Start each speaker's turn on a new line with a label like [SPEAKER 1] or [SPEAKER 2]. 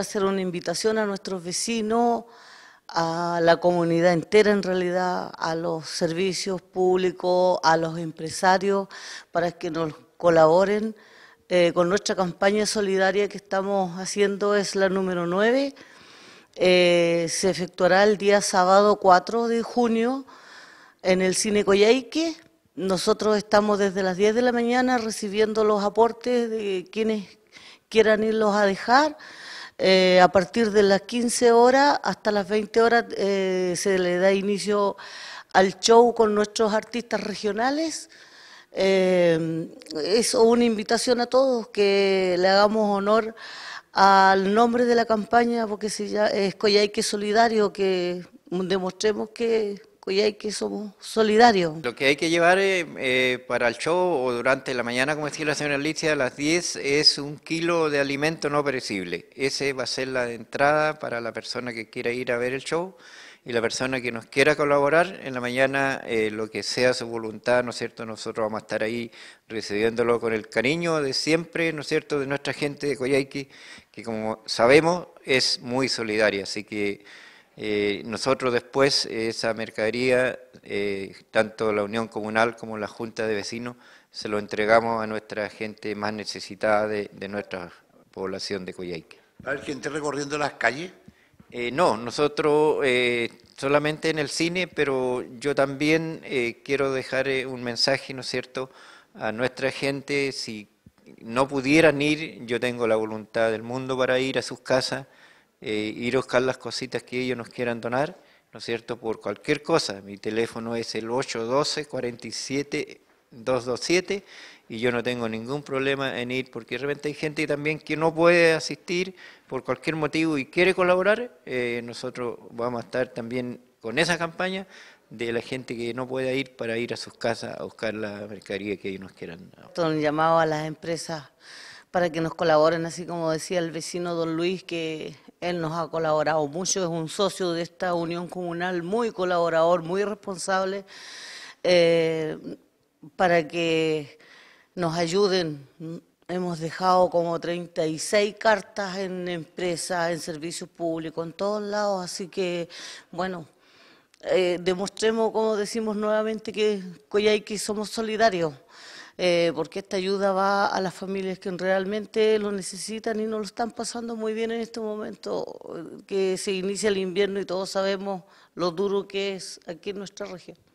[SPEAKER 1] hacer una invitación a nuestros vecinos, a la comunidad entera en realidad, a los servicios públicos, a los empresarios, para que nos colaboren eh, con nuestra campaña solidaria que estamos haciendo, es la número 9. Eh, se efectuará el día sábado 4 de junio en el Cine Coyhaique. Nosotros estamos desde las 10 de la mañana recibiendo los aportes de quienes quieran irlos a dejar. Eh, a partir de las 15 horas hasta las 20 horas eh, se le da inicio al show con nuestros artistas regionales. Eh, es una invitación a todos que le hagamos honor al nombre de la campaña, porque si ya es Coyhaique Solidario, que demostremos que Coyhaique que somos solidarios.
[SPEAKER 2] Lo que hay que llevar eh, eh, para el show o durante la mañana, como decía la señora Alicia, a las 10 es un kilo de alimento no perecible. Ese va a ser la entrada para la persona que quiera ir a ver el show y la persona que nos quiera colaborar en la mañana, eh, lo que sea su voluntad, ¿no es cierto? Nosotros vamos a estar ahí recibiéndolo con el cariño de siempre, ¿no es cierto?, de nuestra gente de Coyhaique, que como sabemos es muy solidaria. Así que eh, nosotros después esa mercadería, eh, tanto la Unión Comunal como la Junta de Vecinos, se lo entregamos a nuestra gente más necesitada de, nuestra población de Coyhaique. ¿Hay gente recorriendo las calles? Eh, no, nosotros solamente en el cine, pero yo también quiero dejar un mensaje, ¿no es cierto?, a nuestra gente, si no pudieran ir, yo tengo la voluntad del mundo para ir a sus casas, eh, ir a buscar las cositas que ellos nos quieran donar, ¿no es cierto? Por cualquier cosa. Mi teléfono es el 812-47-227 y yo no tengo ningún problema en ir, porque de repente hay gente también que no puede asistir por cualquier motivo y quiere colaborar. Eh, nosotros vamos a estar también con esa campaña de la gente que no puede ir para ir a sus casas a buscar la mercadería que ellos nos quieran.
[SPEAKER 1] Un llamado a las empresas para que nos colaboren, así como decía el vecino don Luis, que él nos ha colaborado mucho, es un socio de esta unión comunal, muy colaborador, muy responsable, eh, para que nos ayuden. Hemos dejado como 36 cartas en empresas, en servicios públicos, en todos lados, así que, bueno, eh, demostremos, como decimos nuevamente, que Coyhaique somos solidarios. Eh, porque esta ayuda va a las familias que realmente lo necesitan y no lo están pasando muy bien en este momento que se inicia el invierno y todos sabemos lo duro que es aquí en nuestra región.